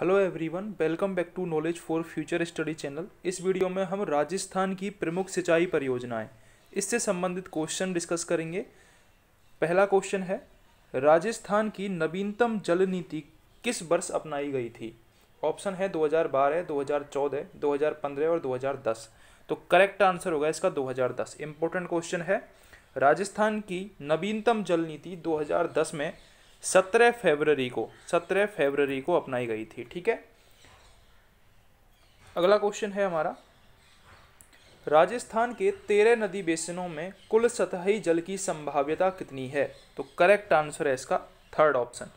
hello everyone welcome back to knowledge for future study channel इस video में हम राजस्थान की प्रमुख सिंचाई परियोजनाएं इससे संबंधित क्वेश्चन डिस्कस करेंगे पहला क्वेश्चन है राजस्थान की नवीनतम जल नीति किस वर्ष अपनाई गई थी ऑप्शन है 2012, 2014, 2015 और 2010 तो करेक्ट आंसर होगा इसका 2010 इंपॉर्टेंट क्वेश्चन है राजस्थान की नवीनतम जल नीति 2010 में सत्रह फेबररी को सत्रह फेबररी को अपनाई गई थी ठीक है अगला क्वेश्चन है हमारा राजस्थान के तेरह नदी बेसिनों में कुल सतही जल की संभाव्यता कितनी है तो करेक्ट आंसर है इसका थर्ड ऑप्शन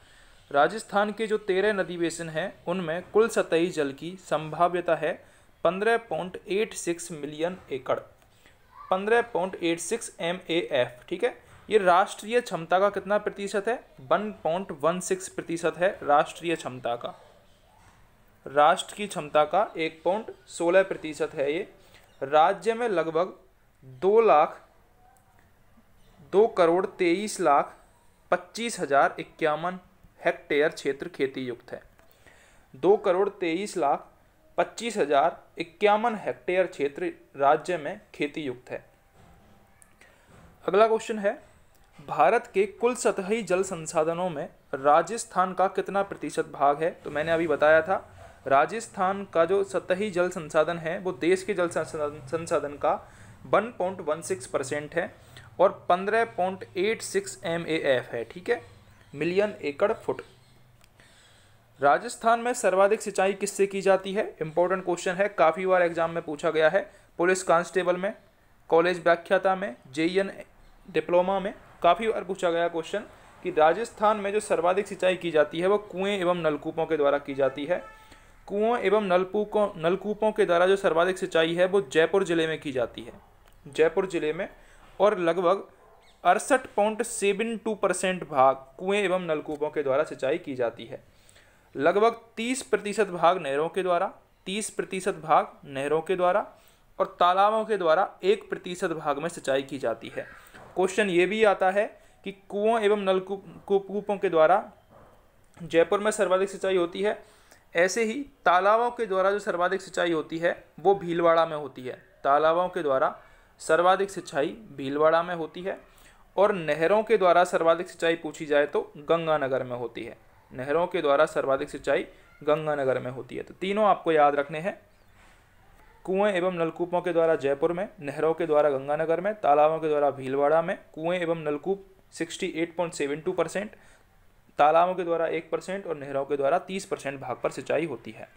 राजस्थान के जो तेरह नदी बेसिन हैं उनमें कुल सतही जल की संभाव्यता है पंद्रह पॉइंट एट सिक्स मिलियन एकड़ पंद्रह point eight six M A F ठीक है ये राष्ट्रीय क्षमता का कितना प्रतिशत है वन पॉइंट वन सिक्स प्रतिशत है राष्ट्रीय क्षमता का राष्ट्र की क्षमता का एक पॉइंट सोलह प्रतिशत है ये राज्य में लगभग दो लाख दो करोड़ तेईस लाख पच्चीस हजार इक्यावन हेक्टेयर क्षेत्र खेती युक्त है दो करोड़ तेईस लाख पच्चीस हजार इक्यावन हेक्टेयर क्षेत्र राज्य में खेती युक्त है अगला क्वेश्चन है भारत के कुल सतही जल संसाधनों में राजस्थान का कितना प्रतिशत भाग है तो मैंने अभी बताया था राजस्थान का जो सतही जल संसाधन है वो देश के जल संसाधन का one one point six percent है और पंद्रह point eight six M A F है ठीक है मिलियन एकड़ फुट राजस्थान में सर्वाधिक सिंचाई किससे की जाती है इंपॉर्टेंट क्वेश्चन है काफ़ी बार एग्जाम में पूछा गया है पुलिस कांस्टेबल में कॉलेज व्याख्याता में जे डिप्लोमा में काफ़ी बार पूछा गया क्वेश्चन कि राजस्थान में जो सर्वाधिक सिंचाई की जाती है वो कुएं एवं नलकूपों के द्वारा की जाती है कुओं एवं नलकूपों नलकूपों के द्वारा जो सर्वाधिक सिंचाई है वो जयपुर ज़िले में की जाती है जयपुर ज़िले में और लगभग अड़सठ पॉइंट सेवन टू परसेंट भाग कुएं एवं नलकूपों के द्वारा सिंचाई की जाती है लगभग तीस प्रतिशत भाग नहरों के द्वारा तीस प्रतिशत भाग नहरों के द्वारा और तालाबों के द्वारा एक प्रतिशत भाग में सिंचाई की जाती है क्वेश्चन ये भी आता है कि कुओं एवं नलकूप के द्वारा जयपुर में सर्वाधिक सिंचाई होती है ऐसे ही तालाबों के द्वारा जो सर्वाधिक सिंचाई होती है वो भीलवाड़ा में होती है तालाबों के द्वारा सर्वाधिक सिंचाई भीलवाड़ा में होती है और नहरों के द्वारा सर्वाधिक सिंचाई पूछी जाए तो गंगानगर में होती है नहरों के द्वारा सर्वाधिक सिंचाई गंगानगर में होती है तो तीनों आपको याद रखने हैं कुएं एवं नलकूपों के द्वारा जयपुर में नहरों के द्वारा गंगानगर में तालाबों के द्वारा भीलवाड़ा में कुएं एवं नलकूप 68.72 परसेंट तालाबों के द्वारा एक परसेंट और नहरों के द्वारा तीस परसेंट भाग पर सिंचाई होती है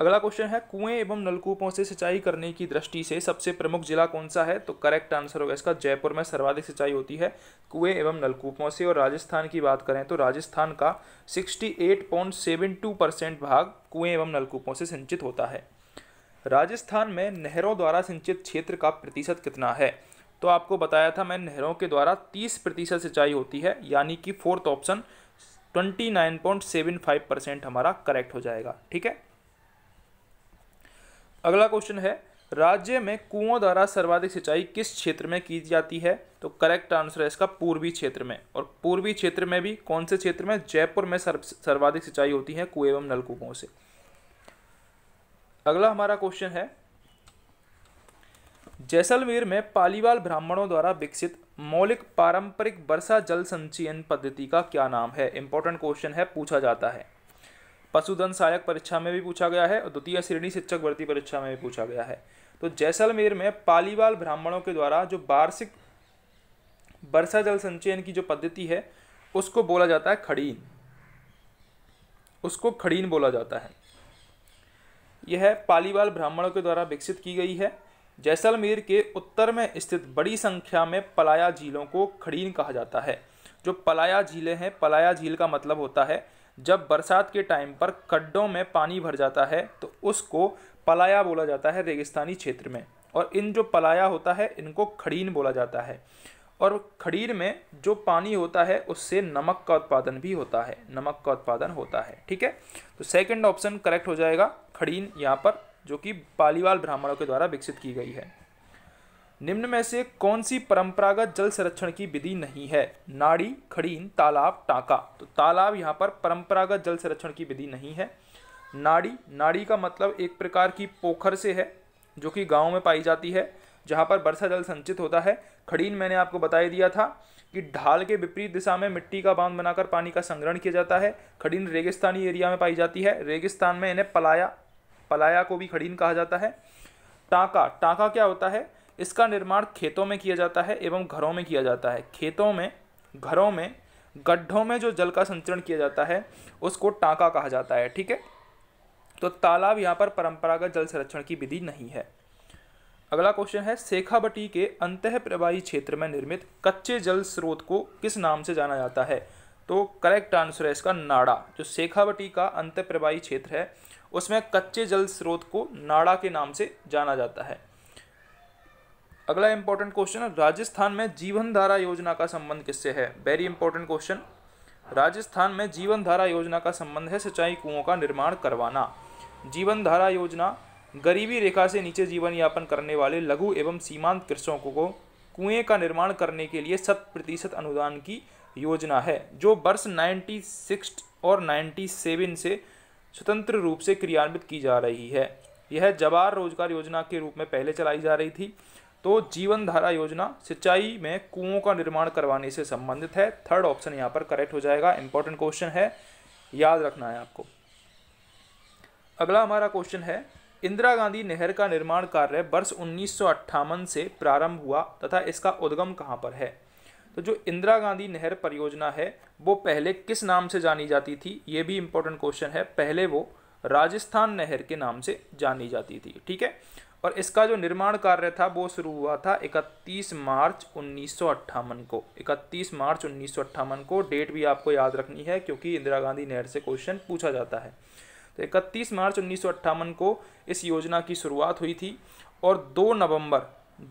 अगला क्वेश्चन है कुएं एवं नलकूपों से सिंचाई करने की दृष्टि से सबसे प्रमुख जिला कौन सा है तो करेक्ट आंसर होगा इसका जयपुर में सर्वाधिक सिंचाई होती है कुएं एवं नलकूपों से और राजस्थान की बात करें तो राजस्थान का 68.72 परसेंट भाग कुएं एवं नलकूपों से सिंचित होता है राजस्थान में नहरों द्वारा सिंचित क्षेत्र का प्रतिशत कितना है तो आपको बताया था मैं नहरों के द्वारा तीस प्रतिशत सिंचाई होती है यानी कि fourth option twenty nine point seven five percent हमारा करेक्ट हो जाएगा ठीक है अगला क्वेश्चन है राज्य में कुओं द्वारा सर्वाधिक सिंचाई किस क्षेत्र में की जाती है तो करेक्ट आंसर है इसका पूर्वी क्षेत्र में और पूर्वी क्षेत्र में भी कौन से क्षेत्र में जयपुर में सर्वाधिक सिंचाई होती है कुएं एवं नलकूपों से अगला हमारा क्वेश्चन है जैसलमेर में पालीवाल ब्राह्मणों द्वारा विकसित मौलिक पारंपरिक वर्षा जल संचयन पद्धति का क्या नाम है इंपॉर्टेंट क्वेश्चन है पूछा जाता है पशुधन सहायक परीक्षा में भी पूछा गया है और द्वितीय श्रेणी शिक्षक भर्ती परीक्षा में भी पूछा गया है तो जैसलमेर में पालीवाल ब्राह्मणों के द्वारा जो वार्षिक वर्षा जल संचयन की जो पद्धति है उसको बोला जाता है खड़ीन उसको खड़ीन बोला जाता है यह पालीवाल ब्राह्मणों के द्वारा विकसित की गई है जैसलमेर के उत्तर में स्थित बड़ी संख्या में पलाया झीलों को खड़ीन कहा जाता है जो पलाया झीलें हैं पलाया झील का मतलब होता है जब बरसात के टाइम पर खड्डों में पानी भर जाता है तो उसको पलाया बोला जाता है रेगिस्तानी क्षेत्र में और इन जो पलाया होता है इनको खड़ीन बोला जाता है और खड़ीर में जो पानी होता है उससे नमक का उत्पादन भी होता है नमक का उत्पादन होता है ठीक है तो सेकंड ऑप्शन करेक्ट हो जाएगा खड़ीन यहाँ पर जो कि पालीवाल ब्राह्मणों के द्वारा विकसित की गई है निम्न में से कौन सी परंपरागत जल संरक्षण की विधि नहीं है नाड़ी खड़ीन तालाब टाका तो तालाब यहाँ पर परंपरागत जल संरक्षण की विधि नहीं है नाड़ी नाड़ी का मतलब एक प्रकार की पोखर से है जो कि गाँव में पाई जाती है जहाँ पर वर्षा जल संचित होता है खड़ीन मैंने आपको बताई दिया था कि ढाल के विपरीत दिशा में मिट्टी का बांध बनाकर पानी का संग्रहण किया जाता है खड़ीन रेगिस्तानी एरिया में पाई जाती है रेगिस्तान में इन्हें पलाया पलाया को भी खड़ीन कहा जाता है टाका टाका क्या होता है इसका निर्माण खेतों में किया जाता है एवं घरों में किया जाता है खेतों में घरों में गड्ढों में जो जल का संचरण किया जाता है उसको टाका कहा जाता है ठीक है तो तालाब यहाँ पर परंपरागत जल संरक्षण की विधि नहीं है अगला क्वेश्चन है शेखावटी के अंत प्रवाही क्षेत्र में निर्मित कच्चे जल स्रोत को किस नाम से जाना जाता है तो करेक्ट आंसर है इसका नाड़ा जो शेखावटी का अंत प्रवाही क्षेत्र है उसमें कच्चे जल स्रोत को नाड़ा के नाम से जाना जाता है अगला इंपॉर्टेंट क्वेश्चन है राजस्थान में जीवन धारा योजना का संबंध किससे है वेरी इंपॉर्टेंट क्वेश्चन राजस्थान में जीवन धारा योजना का संबंध है सिंचाई कुओं का निर्माण करवाना जीवन धारा योजना गरीबी रेखा से नीचे जीवन यापन करने वाले लघु एवं सीमांत कृषकों को कुएं का निर्माण करने के लिए शत प्रतिशत अनुदान की योजना है जो वर्ष नाइन्टी सिक्स और नाइन्टी सेवन से स्वतंत्र रूप से क्रियान्वित की जा रही है यह जवाहर रोजगार योजना के रूप में पहले चलाई जा रही थी तो जीवन धारा योजना सिंचाई में कुओं का निर्माण करवाने से संबंधित है थर्ड ऑप्शन यहाँ पर करेक्ट हो जाएगा इंपॉर्टेंट क्वेश्चन है याद रखना है आपको अगला हमारा क्वेश्चन है इंदिरा गांधी नहर का निर्माण कार्य वर्ष उन्नीस से प्रारंभ हुआ तथा इसका उद्गम कहाँ पर है तो जो इंदिरा गांधी नहर परियोजना है वो पहले किस नाम से जानी जाती थी ये भी इम्पोर्टेंट क्वेश्चन है पहले वो राजस्थान नहर के नाम से जानी जाती थी ठीक है और इसका जो निर्माण कार्य था वो शुरू हुआ था 31 मार्च उन्नीस को 31 मार्च उन्नीस को डेट भी आपको याद रखनी है क्योंकि इंदिरा गांधी नहर से क्वेश्चन पूछा जाता है तो इकतीस मार्च उन्नीस को इस योजना की शुरुआत हुई थी और दो नवंबर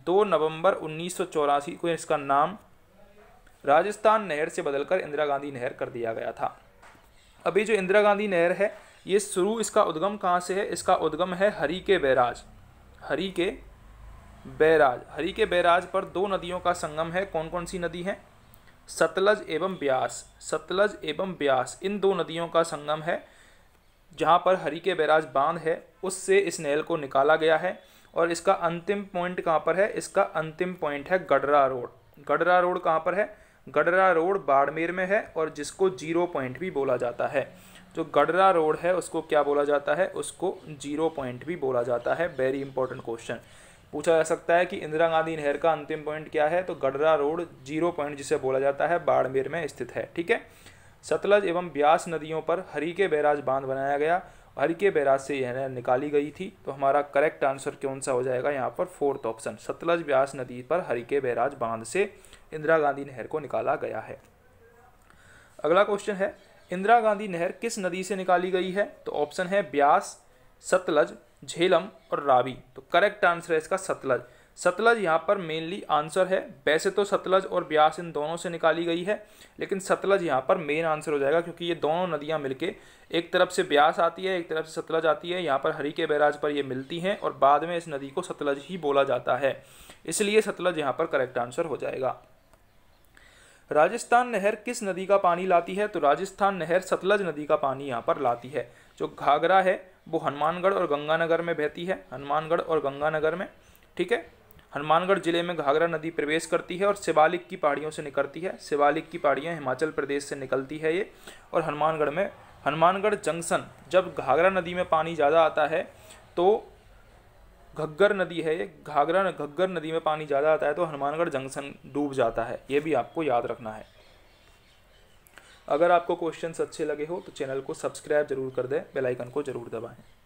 दो नवंबर उन्नीस को इसका नाम राजस्थान नहर से बदलकर इंदिरा गांधी नहर कर दिया गया था अभी जो इंदिरा गांधी नहर है ये शुरू इसका उद्गम कहाँ से है इसका उद्गम है हरी के बैराज हरी के बैराज हरी के बैराज पर दो नदियों का संगम है कौन कौन सी नदी है सतलज एवं ब्यास सतलज एवं ब्यास इन दो नदियों का संगम है जहाँ पर हरी के बैराज बांध है उससे इस नहर को निकाला गया है और इसका अंतिम पॉइंट कहाँ पर है इसका अंतिम पॉइंट है गडरा रोड गडरा रोड कहाँ पर है गडरा रोड बाड़मेर में है और जिसको जीरो पॉइंट भी बोला जाता है जो गडरा रोड है उसको क्या बोला जाता है उसको जीरो पॉइंट भी बोला जाता है वेरी इंपॉर्टेंट क्वेश्चन पूछा जा सकता है कि इंदिरा गांधी नहर का अंतिम पॉइंट क्या है तो गडरा रोड जीरो पॉइंट जिसे बोला जाता है बाड़मेर में स्थित है ठीक है सतलज एवं ब्यास नदियों पर हरी के बैराज बांध बनाया गया हरी के बैराज से यह नहर निकाली गई थी तो हमारा करेक्ट आंसर कौन सा हो जाएगा यहाँ पर फोर्थ ऑप्शन सतलज ब्यास नदी पर हरी के बैराज बांध से इंदिरा गांधी नहर को निकाला गया है अगला क्वेश्चन है इंदिरा गांधी नहर किस नदी से निकाली गई है तो ऑप्शन है ब्यास सतलज झेलम और रावी तो करेक्ट आंसर है इसका सतलज सतलज यहाँ पर मेनली आंसर है वैसे तो सतलज और ब्यास इन दोनों से निकाली गई है लेकिन सतलज यहाँ पर मेन आंसर हो जाएगा क्योंकि ये दोनों नदियाँ मिलके एक तरफ से ब्यास आती है एक तरफ से सतलज आती है यहाँ पर हरी के बैराज पर ये मिलती हैं और बाद में इस नदी को सतलज ही बोला जाता है इसलिए सतलज यहाँ पर करेक्ट आंसर हो जाएगा राजस्थान नहर किस नदी का पानी लाती है तो राजस्थान नहर सतलज नदी का पानी यहाँ पर लाती है जो घाघरा है वो हनुमानगढ़ और गंगानगर में बहती है हनुमानगढ़ और गंगानगर में ठीक है हनुमानगढ़ जिले में घाघरा नदी प्रवेश करती है और शिवालिक की पहाड़ियों से निकलती है शिवालिक की पहाड़ियाँ हिमाचल प्रदेश से निकलती है ये और हनुमानगढ़ में हनुमानगढ़ जंक्शन जब घाघरा नदी में पानी ज़्यादा आता है तो घग्गर नदी है ये घाघरा घग्गर नदी में पानी ज़्यादा आता है तो हनुमानगढ़ जंक्शन डूब जाता है ये भी आपको याद रखना है अगर आपको क्वेश्चंस अच्छे लगे हो तो चैनल को सब्सक्राइब जरूर कर दें बेल आइकन को जरूर दबाएं